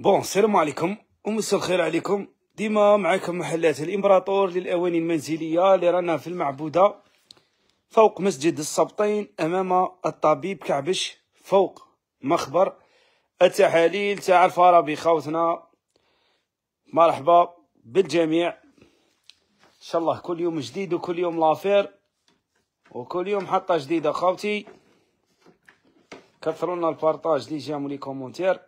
بون السلام عليكم ومساء الخير عليكم ديما معكم محلات الامبراطور للاواني المنزليه اللي رانا في المعبوده فوق مسجد السبطين امام الطبيب كعبش فوق مخبر التحاليل تاع الفارابي خوتنا مرحبا بالجميع ان شاء الله كل يوم جديد وكل يوم لافير وكل يوم حطه جديده خوتي كثرونا لنا البارطاج لي جامو لي كومونتير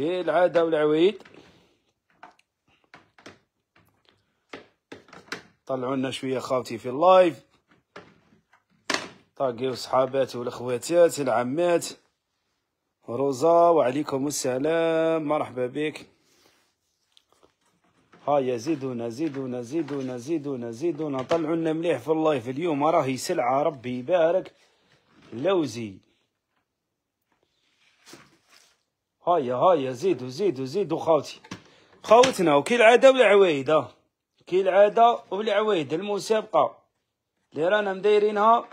العاده والعويد طلعوا لنا شويه خاوتي في اللايف طاقيو وصحابات والاخواتات العمات روزا وعليكم السلام مرحبا بك هيا زيدونا زيدونا زيدونا زيدونا زيدونا طلعوا لنا مليح في اللايف اليوم راهي سلعه ربي يبارك لوزي هيا هيا زيدوا زيدوا زيدوا خاوتي خاوتنا كي العادة كالعاده والعوايده المسابقه اللي رانا مدايرينها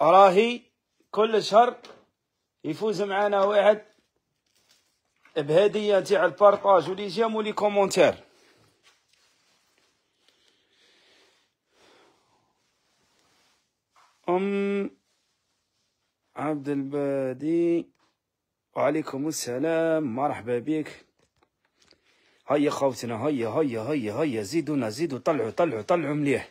راهي كل شهر يفوز معانا واحد بهديه تاع البارطاج ولي جيم ولي كومونتير ام عبد البادي وعليكم السلام مرحبا بك هيا خوتنا هيا هيا هيا هيا زيدونا زيدو طلعوا طلعوا طلعوا مليح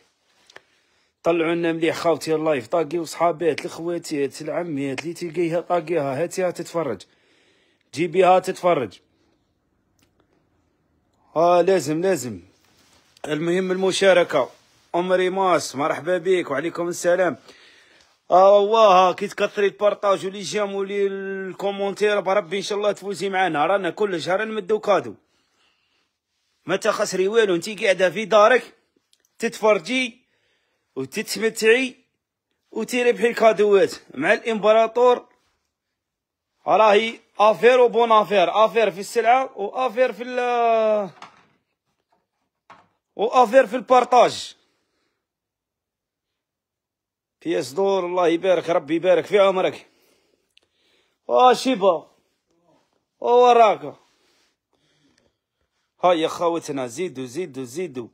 طلعوا لنا مليح خوتي اللايف طاقي وصحابات الخواتات العمات اللي تلقيها طاقيها هاتيها تتفرج جيبيها تتفرج اه لازم لازم المهم المشاركه عمري ماس مرحبا بك وعليكم السلام اه والله كي تكثري البارطاج ولي جام ولي الكومونتير بربي ان شاء الله تفوزي معنا رانا كل شهر نمدو كادو ما تخسري والو انت قاعده في دارك تتفرجي وتتمتعي وتربحي الكادوات مع الامبراطور راهي افير وبون افير افير في السلعه وافير في ال وافير في البارطاج في صدور الله يبارك ربي يبارك في عمرك وشبا ووراك هيا خوتنا زيدوا زيدوا زيدوا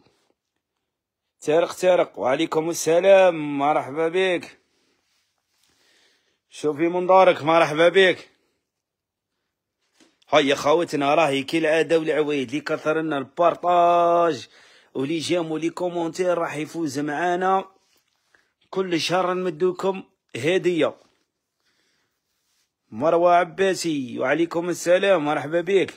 تارق تارق وعليكم السلام مرحبا بك شوفي منظرك مرحبا بك هيا خوتنا راهي كي العاده والعوايد اللي كثر لنا البارطاج ولي جيم ولي كومونتير راح يفوز معانا كل شهر نمدوكم هدية مروة عباسي وعليكم السلام مرحبا بك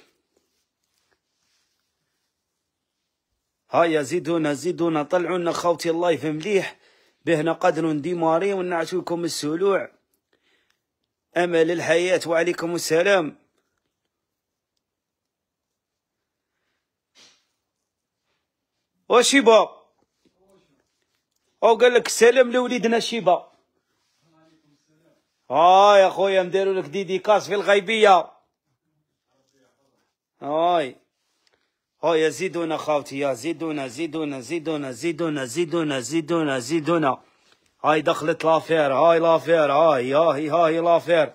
هيا زيدونا زيدونا طلعونا خوتي اللايف مليح بهنا قدر ديماري ونعشوكم السلوع امل الحياة وعليكم السلام وشباب او قال لك سلام لوليدنا شيبا اه يا خويا نديرو لك ديديكاس في الغيبيه هاي هاي آه، زيدونا خاوتي يا زيدونا زيدونا زيدونا زيدونا زيدونا زيدونا زيدونا هاي دخلت لافير هاي لافير هاي هاي هاي لافير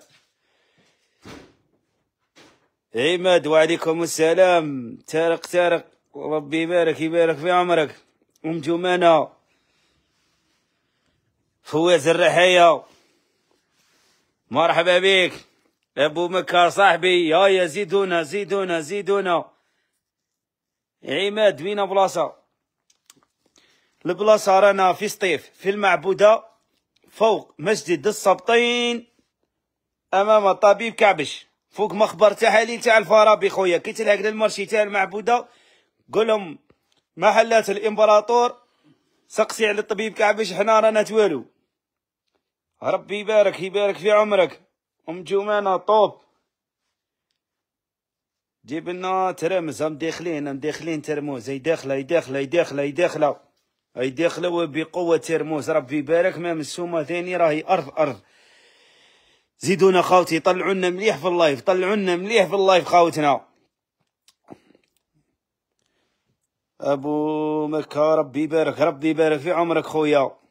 عماد وعليكم السلام تارق تارق ربي يبارك يبارك في عمرك ام جمانه فواز الرحية مرحبا بك ابو مكة صاحبي يا يا زيدونا زيدونا زيدونا عماد وين بلاصة البلاصة رانا في سطيف في المعبودة فوق مسجد السبطين امام الطبيب كعبش فوق مخبر تحاليل تاع الفارابي خويا كي تلحق للمرشي تاع المعبودة قولهم محلات الامبراطور سقسي على الطبيب كعبش حنا رانا توالو ربي يبارك يبارك في عمرك ام جمانه طوب جيب لنا ترمز هم داخلين هم داخلين ترموز اي داخله اي داخله اي داخله اي داخله اي داخله وبقوه ترموز ربي يبارك ما مسومه ثاني راهي ارض ارض زيدونا خاوتي طلعونا مليح في اللايف طلعونا مليح في اللايف خاوتنا ابو مكه ربي يبارك ربي يبارك في عمرك خويا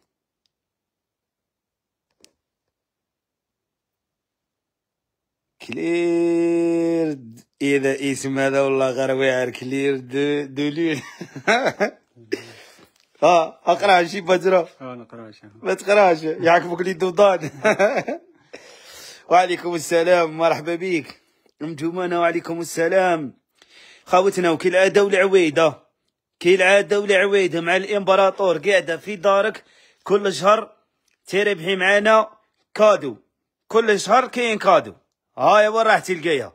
كلير اذا اسم هذا والله غير واعر كلير دولي دولين اه اقرا شي بجرا اه نقراش ما تقراش يعكفك لي الضوضان وعليكم السلام مرحبا بك انتم وعليكم السلام خاوتنا وكالعاده والعويده كالعاده والعويده مع الامبراطور قاعده في دارك كل شهر تربحي معنا كادو كل شهر كاين كادو ها وين راح تلقاها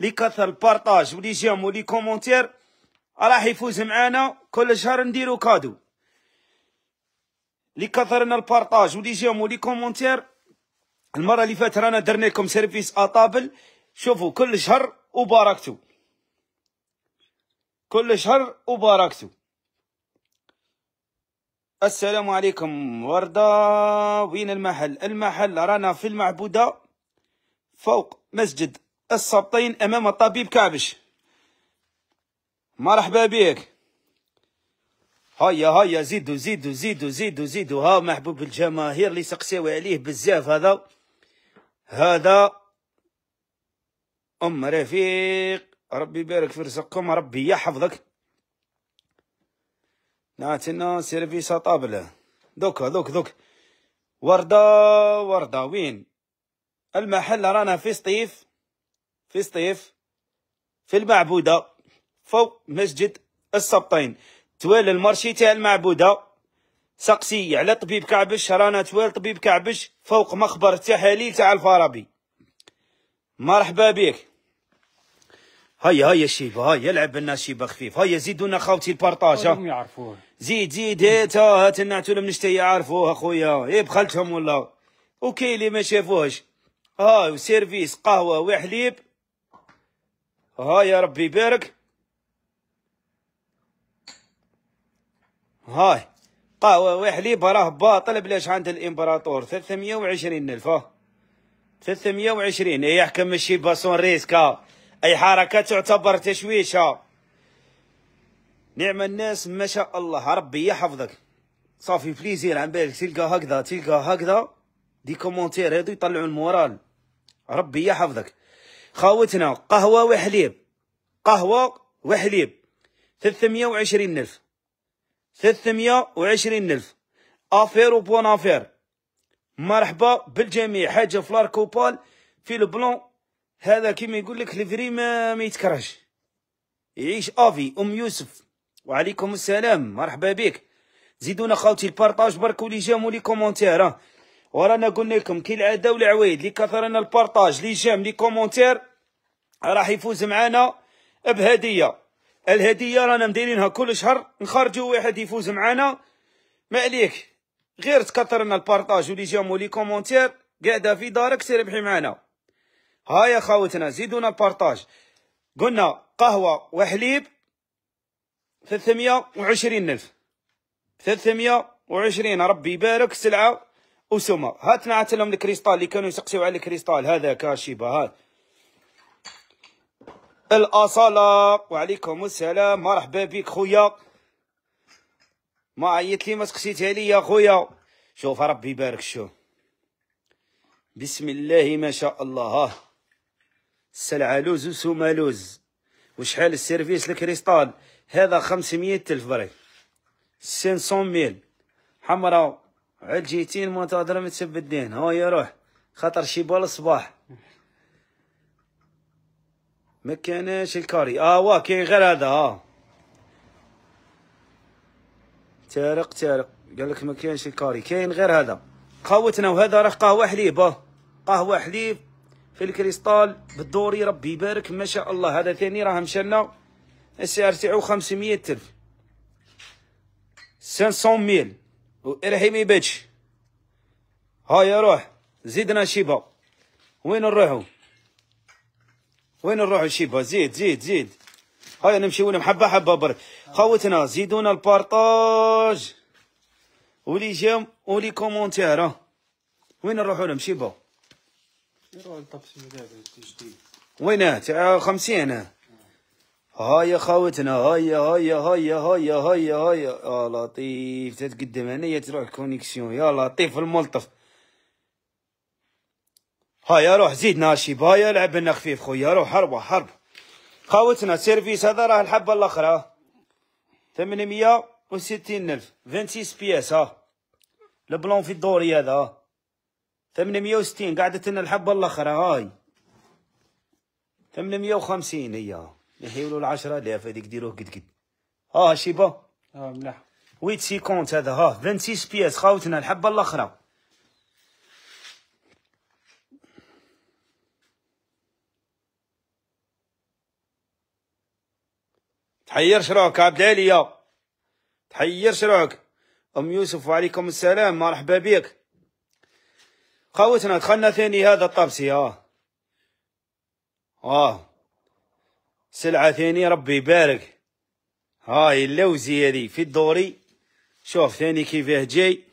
لي كثر البارطاج ولي جيم ولي كومونتير راح يفوز معانا كل شهر نديرو كادو لي كثرنا البارطاج ولي جيم ولي كومونتير المره اللي فاتت رانا درنا لكم سيرفيس اطابل شوفوا كل شهر وباركتو كل شهر وباركتو السلام عليكم وردة وين المحل المحل رانا في المعبودة فوق مسجد السبطين أمام الطبيب كعبش مرحبا بك هيا هيا زيدو زيدو زيدو زيدو زيدو ها محبوب الجماهير اللي سقسيو عليه بزاف هذا هذا ام رفيق ربي يبارك في رزقكم ربي يحفظك نعتنا سيرفيسا طابله دوك دوك دوك وردة وردة وين المحل رانا في سطيف في سطيف في المعبودة فوق مسجد السبطين توال المارشي تاع المعبودة سقسي على طبيب كعبش رانا توال طبيب كعبش فوق مخبر التحاليل تاع الفارابي مرحبا بك هيا هيا شيبة هيا لعب لنا شيبة خفيف هيا زيدونا خاوتي البارطاج هم زيد زيد هات هات النعتولم نشتي يعرفوه اخويا ايه بخلتهم ولا وكاين اللي ما شافوهش ها آه، وسيرفيس قهوه وحليب ها يا ربي يبارك هاي قهوه وحليب راه باطل بلاش عند الامبراطور 320 الف 320 إيه، يحكم ماشي باسون ريسكا اي حركه تعتبر تشويشه نعم الناس ما شاء الله ربي يحفظك صافي بليزير عن بالك تلقى هكذا تلقى هكذا دي كومونتير هادو يطلعوا المورال ربي يحفظك خاوتنا قهوة وحليب قهوة وحليب 320 ألف 320 ألف أفير وبون أفير مرحبا بالجميع حاجة فلار كوبال في البلون هذا كيما يقول لك الفري ما, يتكرهش يعيش افي ام يوسف وعليكم السلام مرحبا بك زيدونا خاوتي البارطاج برك ولي جامو لي كومونتير ورانا قلنا لكم كي العاده والعوايد اللي كثرنا البارطاج لي جام لي كومونتير راح يفوز معانا بهديه الهديه رانا مديرينها كل شهر نخرجوا واحد يفوز معانا ما عليك غير تكثر لنا البارطاج ولي جام ولي كومونتير قاعده في دارك تربحي معانا يا خاوتنا زيدونا البارطاج قلنا قهوه وحليب ثلاثمية وعشرين الف ثلاثمية وعشرين ربي يبارك سلعه وسما هات نعت لهم الكريستال اللي كانوا يسقسيو على الكريستال هذا كاشيبه هات الاصاله وعليكم السلام مرحبا بك خويا ما عيط لي ما سقسيتها لي يا خويا شوف ربي يبارك شوف بسم الله ما شاء الله ها السلعه لوز وسوما لوز وشحال السيرفيس الكريستال هذا خمسمية الف بري سينسون ميل حمراء عاد جيتين تهضر ما تسب ها هي روح خاطر شي بال الصباح ما كانش الكاري اه واه كاين غير هذا اه تارق تارق قال لك ما كاينش الكاري كاين غير هذا قهوتنا وهذا راه قهوه حليب آه. قهوه حليب في الكريستال بالدوري ربي يبارك ما شاء الله هذا ثاني راه لنا السعر تاعو 500 الف 500 ميل وارحمي بيتش هاي روح زيدنا شيبا وين نروحو وين نروحو شيبا زيد زيد زيد هاي نمشي وين حبه حبه برك خوتنا زيدونا البارطاج ولي جيم ولي كومونتير وين نروحوا لهم شيبه وينها آه، تاع خمسين هنا هاي خاوتنا هاي هاي هاي هاي هاي هاي يا لطيف تتقدم هنايا تروح كونيكسيون يا لطيف الملطف هاي روح زيد ناشب هاي العب لنا خفيف خويا روح حرب حرب خاوتنا سيرفيس هذا راه الحبه الاخرى ثمانمية وستين الف فانتيس بياس ها البلون في الدوري هذا ثمانمية وستين قعدت لنا الحبه الاخرى هاي ثمانمية وخمسين هي نحيولو العشرة الاف هذيك ديروه قد قد اه شيبا اه ملاح ويت سي كونت هذا ها 26 بياس خاوتنا الحبه الاخرى تحيرش روك عبد العالية تحيرش روك ام يوسف وعليكم السلام مرحبا بك خاوتنا دخلنا ثاني هذا الطبسي اه اه سلعة ثاني ربي يبارك هاي اللوزي هذي في الدوري شوف ثاني كيفاه جاي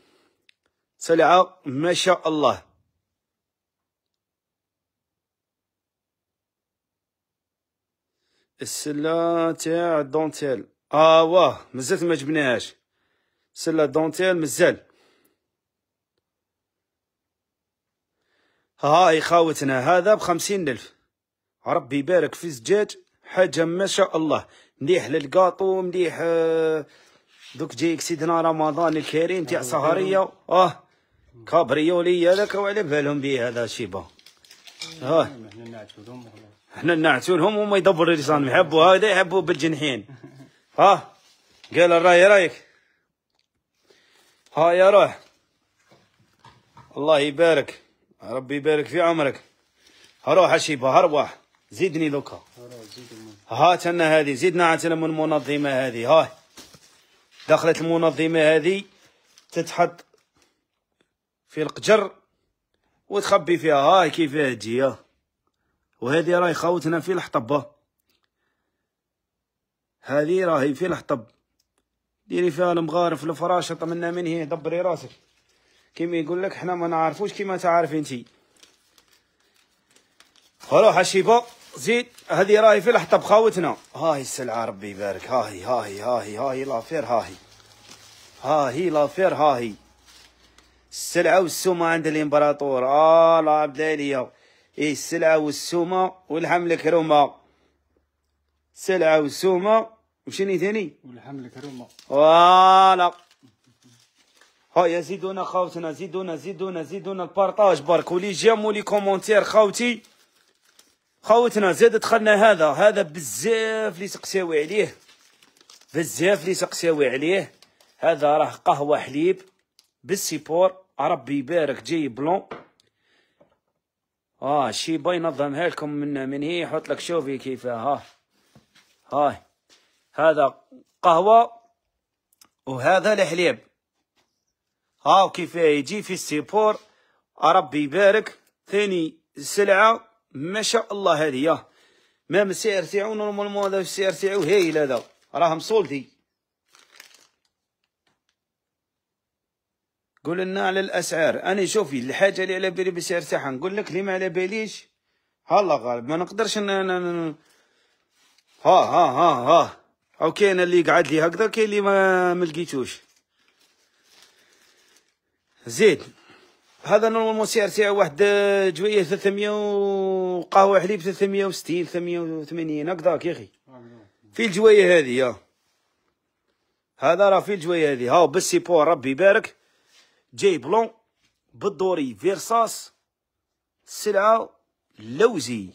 سلعة ما شاء الله السلة تاع الدونتيل اه مزال ما جبناهاش سلة دونتيل مزال هاي خاوتنا هذا بخمسين ألف ربي يبارك في الزجاج حاجه ما شاء الله مليح للقاطو مليح آه، دوك جايك سيدنا رمضان الكريم تاع آه، سهريه اه, آه، كابريولي هذاك وعلى بالهم به هذا شيبا اه حنا نعتو لهم وما يدبروا لسانهم يحبوا هذا يحبوا بالجنحين ها قال الراي رايك ها يا روح الله يبارك ربي يبارك في عمرك هروح اشيبه هرواح زدني دوكا هات تنا هذه زدنا عتنا من المنظمه هذه هاي دخلت المنظمه هذه تتحط في القجر وتخبي فيها هاي كيف تجي وهذه راهي خاوتنا في الحطب هذه راهي في الحطب ديري فيها المغارف الفراشه طمنا منه دبري راسك كيما يقول لك حنا ما نعرفوش كيما تعرفي انتي خلاص حشيبه زيد هذه راهي فلح طبخاوتنا هاي السلعه ربي يبارك هاهي هاهي هاهي هاهي لافير هاهي هاهي لافير هاهي السلعه والسومه عند الامبراطور اه لا عبد العاليه ايه السلعه والسومه ولحم الكرومه سلعه وسومه وشني ثاني ولحم الكرومه فوالا هيا زيدونا خاوتنا زيدونا زيدونا زيدونا البارطاج باركو ولي جيم ولي كومونتير خاوتي خوتنا زاد دخلنا هذا هذا بزاف لي سقساوي عليه بزاف لي سقساوي عليه هذا راه قهوه حليب بالسيبور ربي يبارك جاي بلون اه شي باي نظمها لكم من من هي حط لك شوفي كيف ها هاي هذا قهوه وهذا الحليب ها كيف يجي في السيبور ربي يبارك ثاني سلعه ما شاء الله هذه يا مام السعر تاعو نورمالمون هذا السعر تاعو هايل هذا راه مصولتي قول لنا على الاسعار انا شوفي الحاجه اللي على بالي بالسعر تاعها نقول لك اللي ما على باليش الله غالب ما نقدرش ن... ن... ها ها ها ها او كاين اللي قعد لي هكذا كاين اللي ما ملقيتوش زيد هذا نورمالمون سعر سعر واحد آه، جويه 300 وقهوه حليب 360 380 هكذاك يا اخي في الجويه هذه يا هذا راه في الجويه هذه هاو بالسيبو ربي يبارك جاي بلون بالدوري فيرساس سلعه لوزي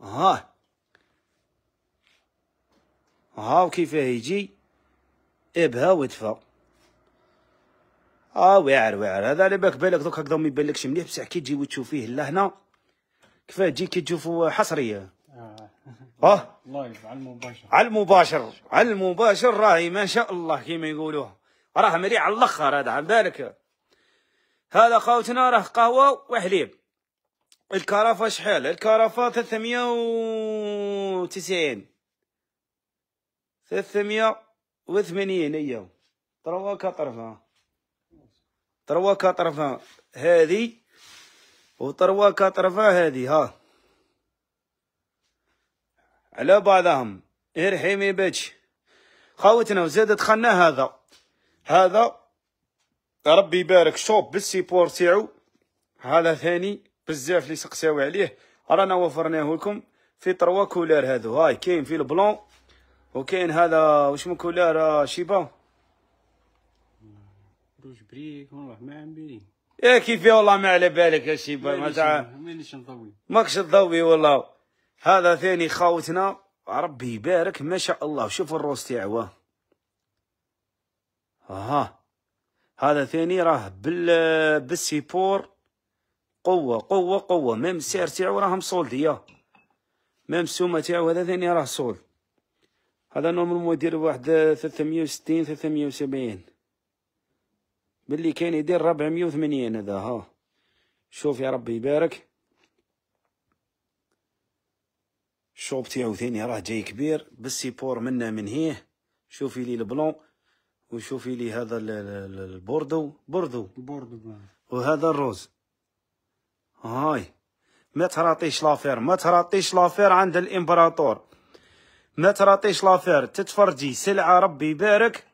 ها هاو كيفاه يجي ابها ودفا اه واعر واعر هذا على بالك بالك دوك هكذا ما يبانلكش مليح بصح كي تجي وتشوفيه لهنا كيفاه تجي كي تشوفو حصريا اه, آه؟ لايف على المباشر على المباشر على المباشر راهي ما شاء الله كيما يقولوه راه مريع على الاخر هذا على بالك هذا خاوتنا راه قهوه وحليب الكرافه شحال الكرافه 390 380 هي تروا كطرفه طروا كطرفان هذه وطروا كطرفان هذه ها على بعضهم ارحمي بيتش خاوتنا وزاد دخلنا هذا هذا ربي يبارك شوب بالسيبور تاعو هذا ثاني بزاف لي سقساو عليه رانا وفرناه لكم في تروا كولار هادو هاي كاين في البلون وكاين هذا واش من كولار آه، شيبا بروش بريك والله ما عم بالي ايه كيفي والله ما على بالك يا شيبا ما تاع مانيش نضوي ماكش تضوي والله هذا ثاني خاوتنا ربي يبارك ما شاء الله شوف الروس تاعو اها هذا ثاني راه بال بالسيبور قوة قوة قوة ميم السعر تاعو راه يا ميم السومة تاعو هذا ثاني راه صولد هذا نورمالمون يدير واحد ثلاثمية وستين ثلاثمية وسبعين باللي كان يدير 480 هذا ها شوف يا ربي يبارك الشوب تاعو ثاني راه جاي كبير بالسيبور منا من هيه شوفي لي البلون وشوفي لي هذا البوردو بوردو بوردو وهذا الروز هاي ما تراطيش لافير ما تراطيش لافير عند الامبراطور ما تراطيش لافير تتفرجي سلعه ربي يبارك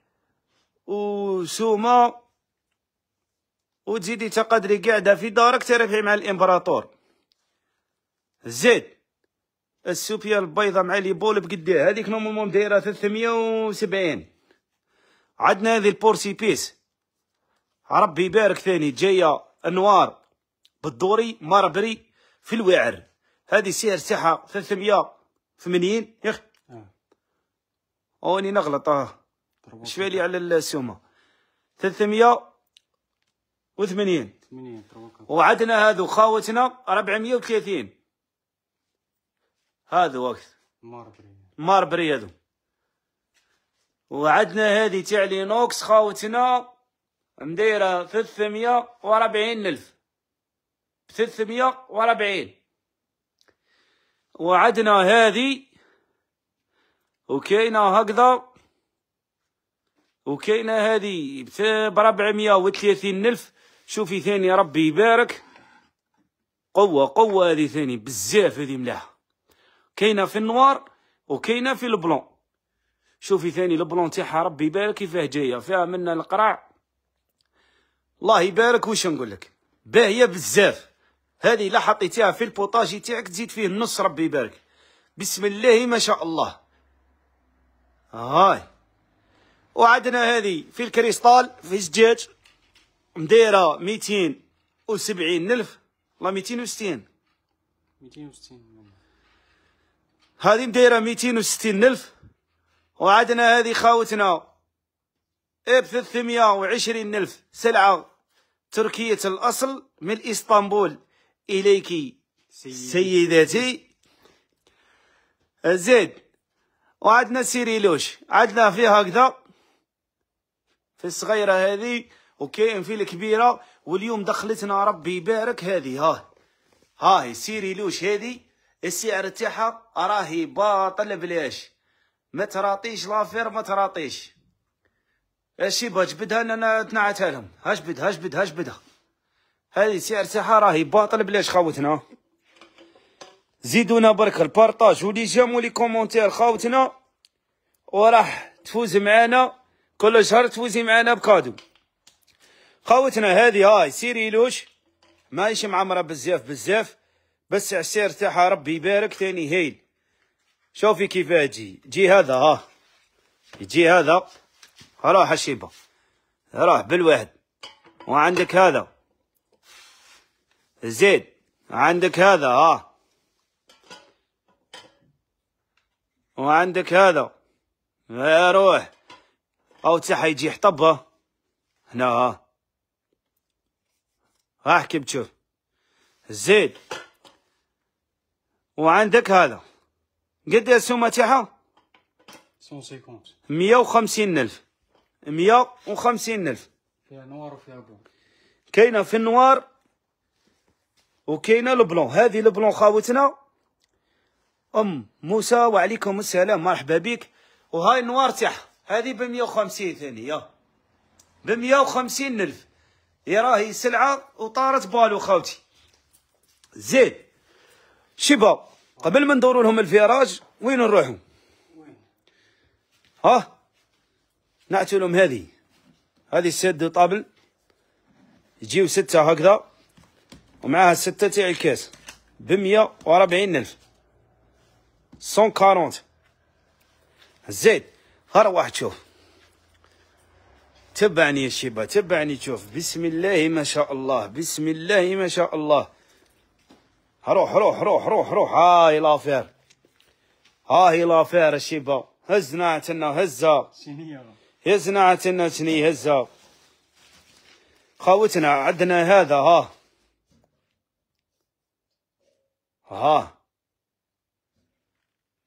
وسومه وتزيدي تقدري قاعده في دارك تربحي مع الامبراطور زيد السوبيا البيضاء مع لي بول بقديه هذيك نورمالمون دايره 370 عندنا هذه البورسي بيس ربي يبارك ثاني جايه انوار بالدوري مربري في الوعر هذه سعر تاعها 380 اخي آه. اوني نغلط اه شوالي على السومه 300 وثمانين وعدنا هذو خاوتنا 430 هذا وقت ماربري هذو وعدنا هذه تاع لينوكس خاوتنا مدايره 340 الف 340 وعدنا هذه وكاينه هكذا وكاينه هذه ب 430 الف شوفي ثاني ربي يبارك قوة قوة هذه ثاني بزاف هذه ملاحة كاينه في النوار وكاينه في البلون شوفي ثاني البلون تاعها ربي يبارك كيفاه جايه فيها منا القرع الله يبارك واش نقول لك باهيه بزاف هذه لا حطيتيها في البوطاجي تاعك تزيد فيه النص ربي يبارك بسم الله ما شاء الله هاي وعدنا هذه في الكريستال في الزجاج مدايره وسبعين الف لا ميتين وستين هذه مدايره وستين الف وعندنا هذه خاوتنا إيه، ب 320 الف سلعه تركيه الاصل من اسطنبول إليكي سيدتي سيداتي زيد وعندنا سيريلوش عندنا فيها هكذا في الصغيره هذه اوكي فيل كبيره واليوم دخلتنا ربي يبارك هذه ها هاي لوش هذه السعر تاعها راهي باطل بلاش ما تراطيش لافير ما تراطيش الشيبه جبدها انا تنعتها لهم بدها هاش بدها هذه السعر تاعها راهي باطل بلاش خاوتنا زيدونا برك البارطاج ولي جيم ولي كومونتير خاوتنا وراح تفوز معانا كل شهر تفوزي معانا بكادو خوتنا هذه هاي سيري لوش ماهيش معمره بزاف بزاف بس عسير تاعها ربي يبارك تاني هايل شوفي كيف يجي جي هذا ها يجي هذا راح حشيبه راح بالواحد وعندك هذا زيد عندك هذا ها وعندك هذا يا روح او تاعها يجي حطبها هنا ها احكي بتشوف زيد وعندك هذا قد السومه تاعها 150 150 الف 150 الف فيها نوار وفيها بلون كاينه في النوار وكاينه البلون هذه البلون خاوتنا ام موسى وعليكم السلام مرحبا بك وهاي النوار تاعها هذه ب 150 ثانيه ب 150 الف هي راهي سلعه وطارت بالو خاوتي زيد شباب قبل ما ندوروا لهم الفراج وين نروحوا ها نعطي لهم هذه هذه دو طابل يجيو ستة هكذا ومعها ستة تاع الكاس بمية 140 ألف 140 كارونت زيد هر واحد شوف تبعني يا شيبة تبعني شوف بسم الله ما شاء الله بسم الله ما شاء الله روح روح روح روح روح هاي لافير هاي لافير يا شيبه هزنا عتنا هزة هزنا عتنا شني هزة خاوتنا عندنا هذا ها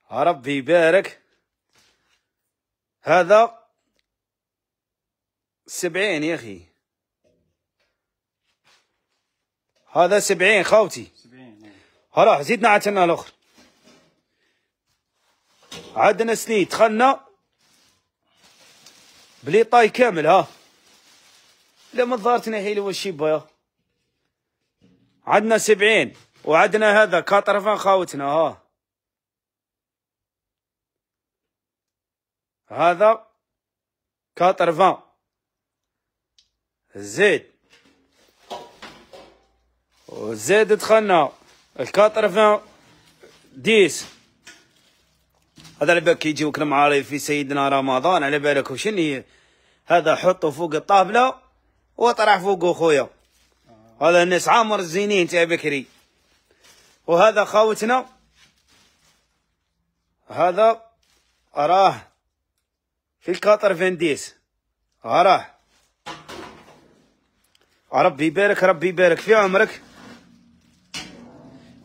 ها ربي يبارك هذا سبعين يا أخي هذا سبعين خاوتي سبعين إيه. راح زيدنا عتنا الأخر عدنا سنين دخلنا بلي طاي كامل ها لا ظهرتنا هي اللي يبغى عندنا سبعين وعندنا هذا كاطرفان خاوتنا ها هذا كاطرفان الزيت والزيت دخلنا الكاترفان ديس هذا على بالك يجيوك المعارض في سيدنا رمضان على بالك وشن هي هذا حطه فوق الطابلة وطرح فوقه خويا هذا الناس عامر الزينين تاع بكري وهذا خاوتنا هذا راه في الكاتر فين ديس راه ربي يبارك ربي يبارك في عمرك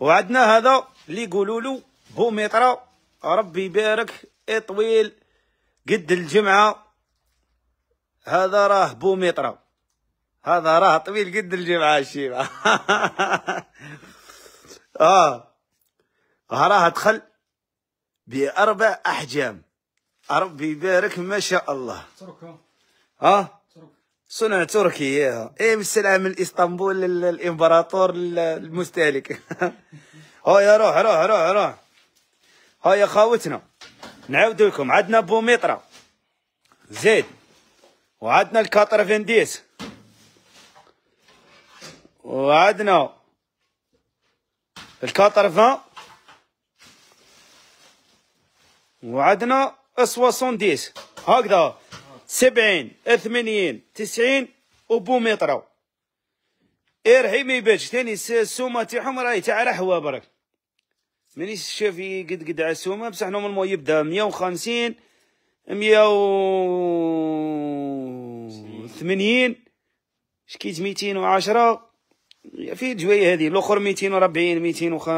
وعندنا هذا اللي يقولوا له بوميطرا ربي يبارك اي طويل قد الجمعه هذا راه بوميطرا هذا راه طويل قد الجمعه الشيبه اه راه دخل باربع احجام ربي يبارك ما شاء الله آه. صنع تركي ايه السلعه من اسطنبول للامبراطور المستهلك هيا روح روح روح روح هيا خاوتنا نعاود لكم عندنا بوميطرا زيد وعندنا الكاطر فينديس وعندنا الكاطر فان وعندنا سواسون ديس هكذا سبعين ثمانين تسعين وبو يطراو ارهي إيه ما يبانش تاني السومه تاعهم راهي تاع رحوه برك مانيش شافي إيه قد قد على السومه بصح نورمالمون يبدا مية وخمسين مية و ثمانين شكيت ميتين وعشرة في جوايع هذه الاخر ميتين وربعين ميتين وخ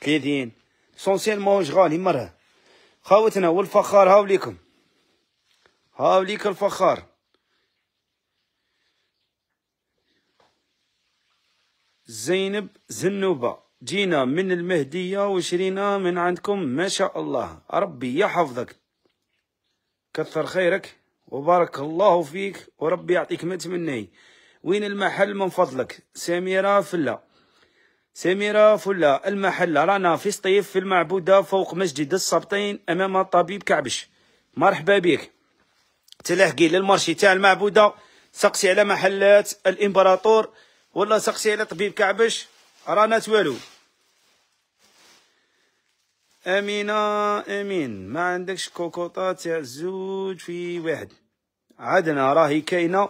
ثلاثين سونسيلمون غالي مرة خاوتنا والفخار هاو ليكم هاوليك الفخار زينب زنوبة جينا من المهدية وشرينا من عندكم ما شاء الله ربي يحفظك كثر خيرك وبارك الله فيك وربي يعطيك ما تمني وين المحل من فضلك سميرة فلا سميرة فلا المحل رانا في سطيف في المعبودة فوق مسجد السبطين أمام طبيب كعبش مرحبا بك تلاحقي للمارشي تاع المعبوده سقسي على محلات الامبراطور ولا سقسي على طبيب كعبش رانا والو امينه امين ما عندكش كوكوطه تاع زوج في واحد عدنا راهي كاينه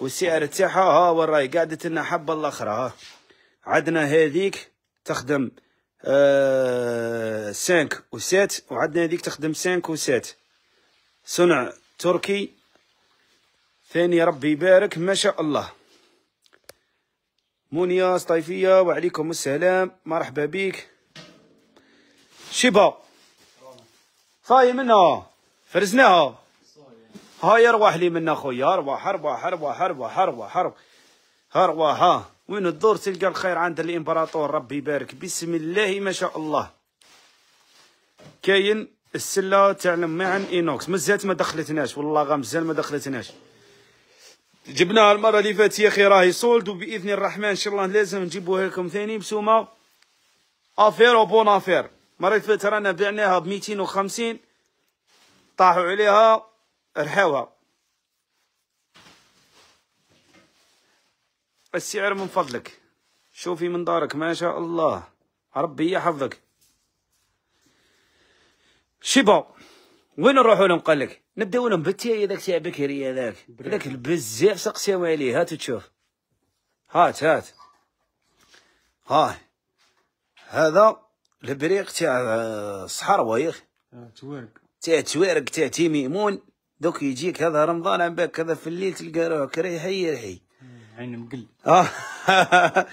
والسعر تاعها ها وراي قعدت لنا حبه الاخرى ها عندنا هذيك تخدم آه سانك وسات وعندنا هذيك تخدم سانك وسات صنع تركي ثاني ربي يبارك ما شاء الله مونيا سطيفية وعليكم السلام مرحبا بك شبا صاي منها فرزناها هاي ارواح لي منا خويا ارواح ارواح ارواح ارواح ارواح ارواح ها وين الدور تلقى الخير عند الامبراطور ربي يبارك بسم الله ما شاء الله كاين السله تاع المعن اينوكس مازالت ما دخلتناش والله غا مازال ما دخلتناش جبناها المره اللي فاتت يا اخي راهي سولد وباذن الرحمن ان شاء الله لازم نجيبوها لكم ثاني بسومه افير او بون افير المره اللي فاتت رانا بعناها ب 250 طاحوا عليها رحاوها السعر من فضلك شوفي من دارك ما شاء الله ربي يحفظك شباب وين نروحوا لهم قال لك نبداو لهم بالتاي هذاك تاع بكري هذاك هذاك بزاف سقسيو عليه هات تشوف هات هات ها هذا البريق تاع الصحراء آه، يا اخي تاع توارك تاع تيميمون دوك يجيك هذا رمضان عم بالك هذا في الليل تلقى روحك ريحي يرحي عين مقل اه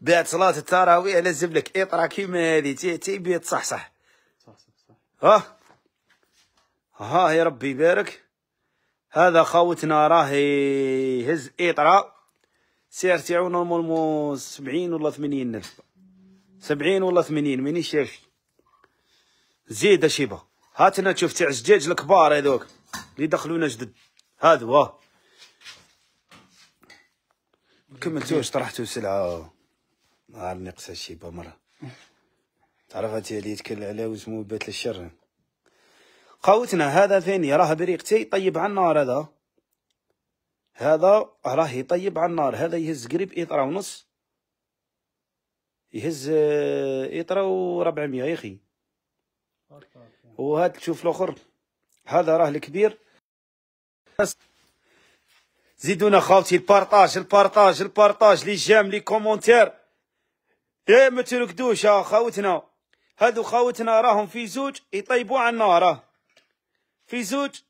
بعد صلاه التراويح لازم لك اطرا كيما هذه صح تصحصح ها ها يا ربي يبارك هذا خاوتنا راه يهز اطرا سعر تاعو نورمالمون سبعين ولا ثمانين الف سبعين ولا ثمانين ماني شافي زيد شيبا هاتنا تشوف تاع الزجاج الكبار هذوك اللي دخلونا جدد هادو ها كملتوش طرحتو سلعه نهار آه، نقص شيبا مره تعرف اللي يتكل عليه وسمو بيت للشر قوتنا هذا فين راه بريقتي طيب على النار هذا هذا راه يطيب على النار هذا يهز قريب اطرا ونص يهز آه، اطرا و400 يا اخي وهاد تشوف الاخر هذا راه الكبير زيدونا خاوتي البارطاج البارطاج البارطاج لي جام لي كومونتير ايه ما تركدوش خاوتنا هادو خاوتنا راهم في زوج يطيبوا على راه في زوج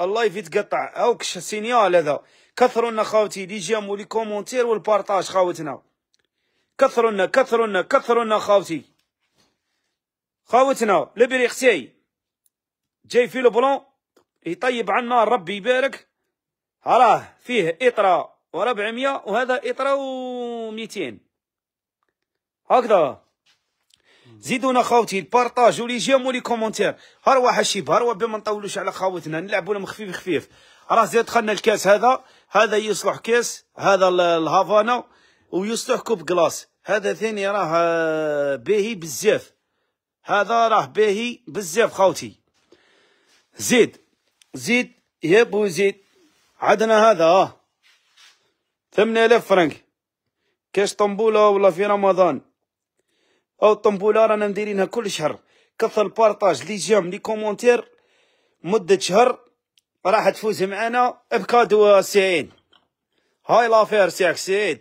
الله يفيد قطع هاوك سينيال هذا كثروا لنا خاوتي لي جيم ولي كومونتير والبارطاج خاوتنا كثروا لنا كثروا لنا كثروا لنا خاوتي خاوتنا اختي جاي في لبلون يطيب النار ربي يبارك راه فيه اطرا و400 وهذا اطرا و200 هكذا زيدونا خاوتي البارطاجو لي جيم لي كومونتير الشيب حشيب هروا بما نطولوش على خاوتنا نلعبو لهم خفيف خفيف راه زاد دخلنا الكاس هذا هذا يصلح كاس هذا الهافانا ويصلح كوب كلاص هذا ثاني راه آه، باهي بزاف هذا راه باهي بزاف خاوتي زيد زيد يا بو زيد عندنا هذا اه الاف فرنك كاش طنبوله ولا في رمضان او الطنبوله رانا مديرينها كل شهر كثر البارطاج لي جيم لي كومونتير مده شهر راح تفوز معنا بكادو سعيد هاي لافير سياك سعيد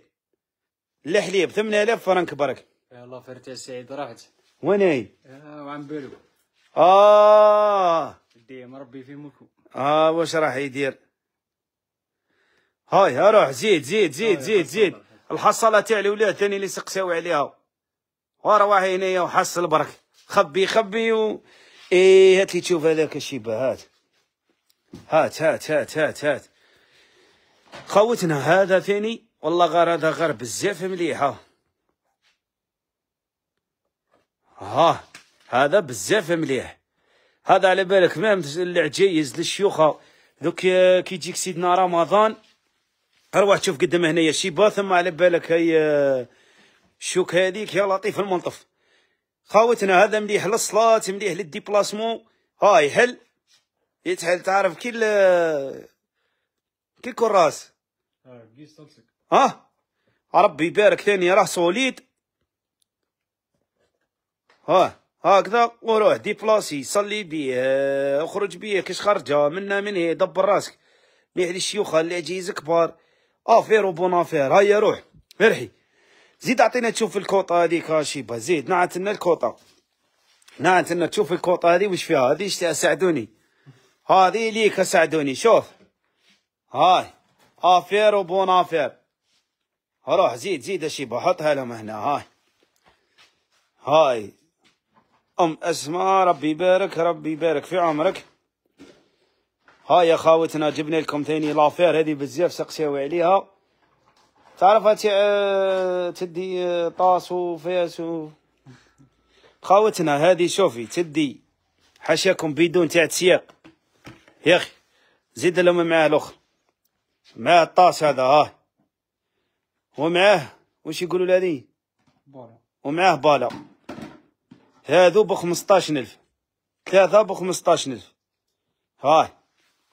الحليب 8000 فرنك برك فرت يا سعيد راحت وين هي؟ آه، وعم بالو اه ديما ربي في مكو اه واش راح يدير هاي روح زيد زيد زيد آه، زيد زيد الحصاله تاع الاولاد ثاني اللي سقساو عليها ورواه هنايا وحس البركه خبي خبي و ايه هات لي تشوف هذاك الشيبه هات هات هات هات هات هات خوتنا هذا ثاني والله غار هذا غار بزاف مليحه ها هذا بزاف مليح هذا على بالك مام العجيز للشيوخه دوك كي يجيك سيدنا رمضان اروح تشوف قدام هنايا شيبه ثم على بالك هي الشوك هذيك يا لطيف المنطف خاوتنا هذا مليح للصلاة مليح للديبلاسمو ها يحل يتحل تعرف كي كي كراس آه، ها ربي يبارك ثاني راه سوليد ها هكذا وروح ديبلاسي صلي بيه اخرج بيه كيش خرجه منا من هي دبر راسك مليح للشيوخه اللي عجيز كبار افير وبونافير افير هيا روح فرحي زيد اعطينا تشوف الكوطه هذيك با زيد نعت لنا الكوطه نعت لنا تشوف الكوطه هذه وش فيها هذه ساعدوني هذه ليك ساعدوني شوف هاي افير وبون افير روح زيد زيد اشيبه حطها لهم هنا هاي هاي ام اسماء ربي يبارك ربي يبارك في عمرك هاي يا خاوتنا جبنا لكم ثاني لافير هذه بزاف سقسيو عليها تعرف تدي طاس وفياس خاوتنا هذه شوفي تدي حاشاكم بدون تاع تسياق يا اخي زيد لهم معاه الاخر معاه الطاس هذا ها ومعاه واش يقولوا لهذه بالا ومعاه بالا هذو ب 15000 ثلاثة ب 15000 هاي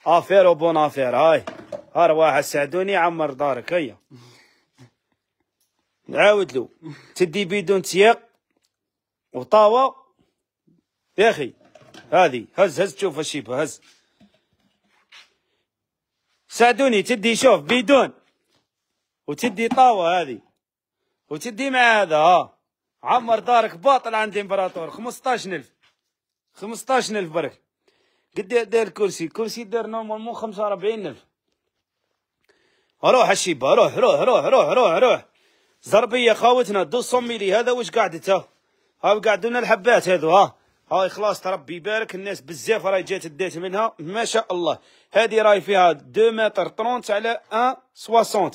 افير وبون افير هاي ارواح رواح السعدوني عمر دارك هيا نعاود له تدي بدون سياق وطاوة يا أخي هذه هز هز تشوف الشيبة هز ساعدوني تدي شوف بدون وتدي طاوة هذه وتدي مع هذا ها عمر دارك باطل عند الامبراطور 15000 15000 برك قد داير كرسي كرسي دار نورمالمون 45000 روح الشيبة روح روح روح روح روح روح زربي يا خاوتنا دو صمي لي هذا واش قاعد ها ها قعدونا الحبات هذو ها هاي خلاص تربي يبارك الناس بزاف راهي جات ديت منها ما شاء الله هذه راهي فيها 2 متر 30 على 160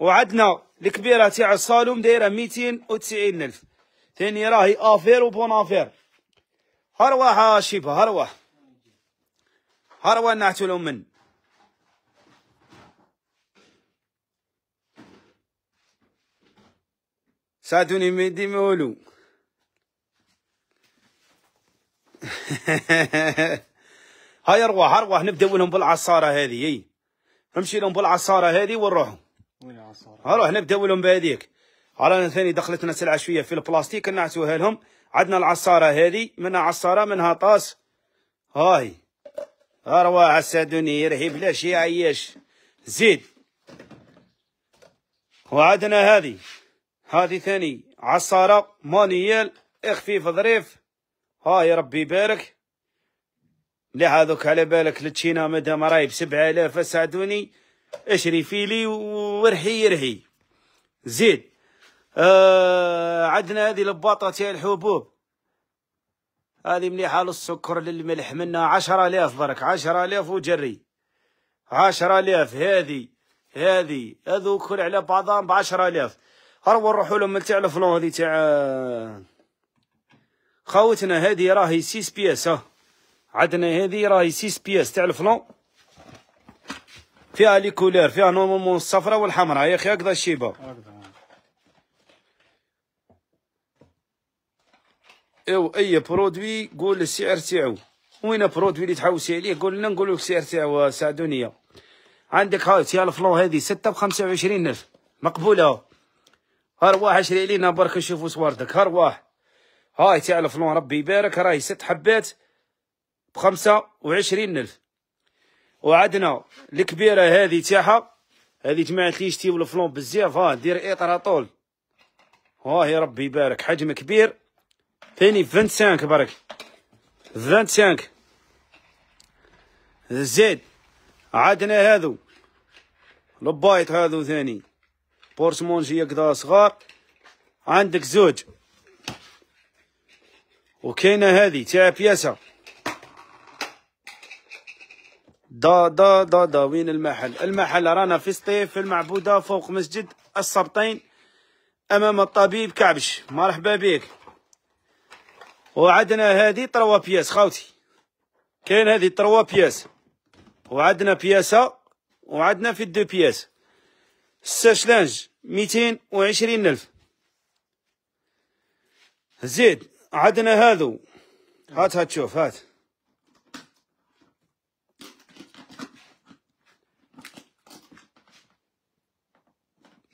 وعدنا الكبيره تاع الصالون دايره 290 الف ثاني راهي افير وبون افير ها شيبه هرواح هرواح نعتلو من ساتوني ميدي مولو هاي ارواح ارواح نبدا لهم بالعصاره هذه اي نمشي لهم بالعصاره هذه ونروح وين العصاره؟ نروح نبدا لهم بهذيك على ثاني دخلتنا سلعه شويه في البلاستيك نعسوها لهم عندنا العصاره هذه منها عصاره منها طاس هاي ارواح عسادوني يرهي بلا شي عياش زيد وعندنا هذه هذه ثاني عصارة مانيال اخفيف ظريف ها يا ربي يبارك لهذوك على بالك لتشينا مدى مرايب بسبعة آلاف أسعدوني اشري فيلي ورحي يرحي زيد آه عندنا هذه لباطة تاع الحبوب هذه مليحة للسكر للملح منها عشرة آلاف برك عشرة آلاف وجري عشرة آلاف هذه هذه هذو كل على بعضهم بعشرة آلاف هربوا نروحوا لهم تاع الفلو هذه تاع خاوتنا هذه راهي سيس بياس ها عندنا هذه راهي سيس بياس تاع الفلو فيها لي كولير فيها نورمالمون الصفراء والحمراء يا اخي هكذا الشيبه ايوا اي برودوي قول السعر تاعو وين برودوي اللي تحوسي عليه قول لنا نقول لك السعر تاعو سعدونيه عندك هاي تاع الفلو هذه 6 ب الف مقبوله هرواح اشري لينا برك نشوفوا صواردك هرواح هاي تاع الفلون ربي يبارك راهي ست حبات بخمسة وعشرين ألف وعدنا الكبيرة هذه تاعها هذه جماعة شتي والفلون بزاف ها دير إطرا طول هاي ربي يبارك حجم كبير ثاني فانتسانك برك فانتسانك زيد عدنا هذو لبايط هذو ثاني بورسمونجي كذا صغار عندك زوج وكاينه هذه تاع بياسه دا دا دا دا وين المحل المحل رانا في سطيف في المعبودة فوق مسجد السبطين أمام الطبيب كعبش مرحبا بك وعدنا هذه تروا بياس خاوتي كاين هذه تروا بياس وعدنا بياسة وعدنا في الدو بياس الساشلانج ميتين وعشرين ألف زيد عدنا هذو هات هات شوف هات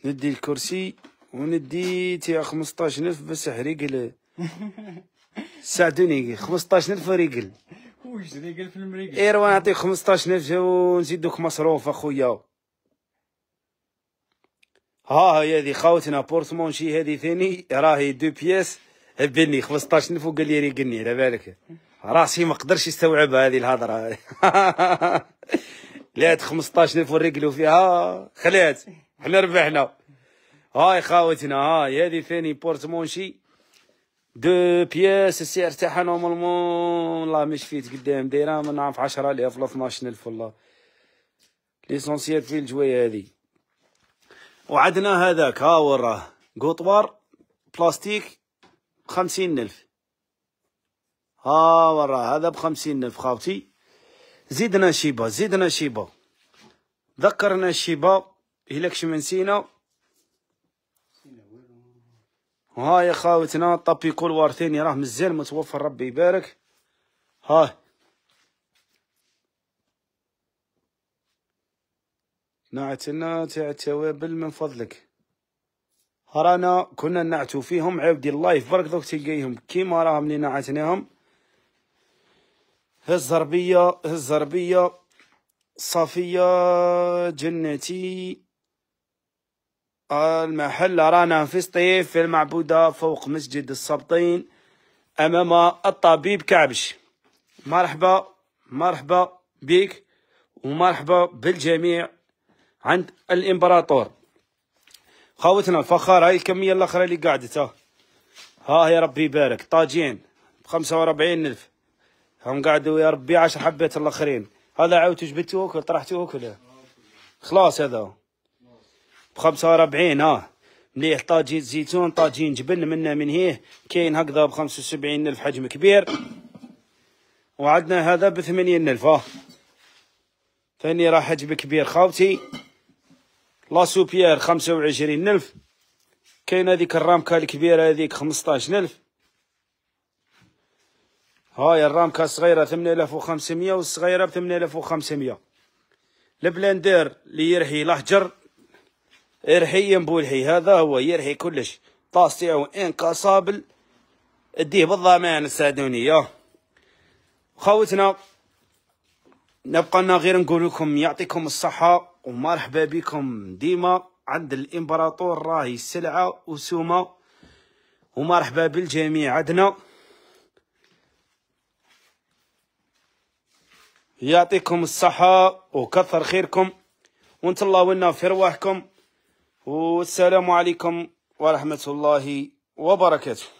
ندي الكرسي وندي خمسطاش الف بس حريقل ساعدوني الف ريقل واش ريقل في المريقل ايوا نعطيك خمسطاش الف ونزيدوك مصروف اخويا ها هي هذه خاوتنا بورتمونشي هذه ثاني راهي دو بياس هبني 15 الف وقال لي ريقني على بالك راسي ما قدرش يستوعب هذه الهضره لات 15 الف ورقلوا فيها خلات حنا ربحنا هاي خاوتنا هاي هذه ثاني بورتمونشي دو بياس السعر تاعها نورمالمون والله مش فيت قدام دايره ما نعرف 10000 ولا 12000 والله ليسونسيال في الجوايه هذه وعدنا هذا كاورة قطور بلاستيك خمسين ألف ها ورا هذا بخمسين ألف خاوتي زيدنا شيبة زيدنا شيبة ذكرنا شيبة هلاكش من سينا ها يا خاوتنا طبي كل وار ثاني راه مزال متوفر ربي يبارك ها نعتنا بل من فضلك رانا كنا نعتو فيهم عاودي الله يفرك دوك تلقيهم كيما راهم هز عتناهم هز الزربية صفية جنتي المحل رانا في سطيف في المعبودة فوق مسجد السبطين أمام الطبيب كعبش مرحبا مرحبا بيك ومرحبا بالجميع عند الامبراطور خاوتنا الفخار هاي الكميه الاخرى اللي قعدت ها ها يا ربي يبارك طاجين ب 45 الف هم قعدوا يا ربي 10 حبات الاخرين هذا عاودت جبتوه وكل طرحتوه ولا خلاص هذا ب 45 ها مليح طاجين زيتون طاجين جبن منا من هيه كاين هكذا ب 75 الف حجم كبير وعدنا هذا ب 80 الف ها ثاني راح حجم كبير خاوتي لا سوبيير خمسة وعشرين ألف كاين هذيك الرامكة الكبيرة هذيك خمسطاش ألف هاي الرامكة الصغيرة ثمانية وخمسمية والصغيرة بثمانية آلاف وخمسمية البلاندير اللي يرحي لحجر يرحي ينبولحي هذا هو يرحي كلش طاس تاعو انكاسابل اديه بالضمان ياه خوتنا نبقى لنا غير نقول لكم يعطيكم الصحة ومرحبا بكم ديما عند الامبراطور راهي السلعه وسومه ومرحبا بالجميع عندنا يعطيكم الصحه وكثر خيركم الله لنا في رواحكم والسلام عليكم ورحمه الله وبركاته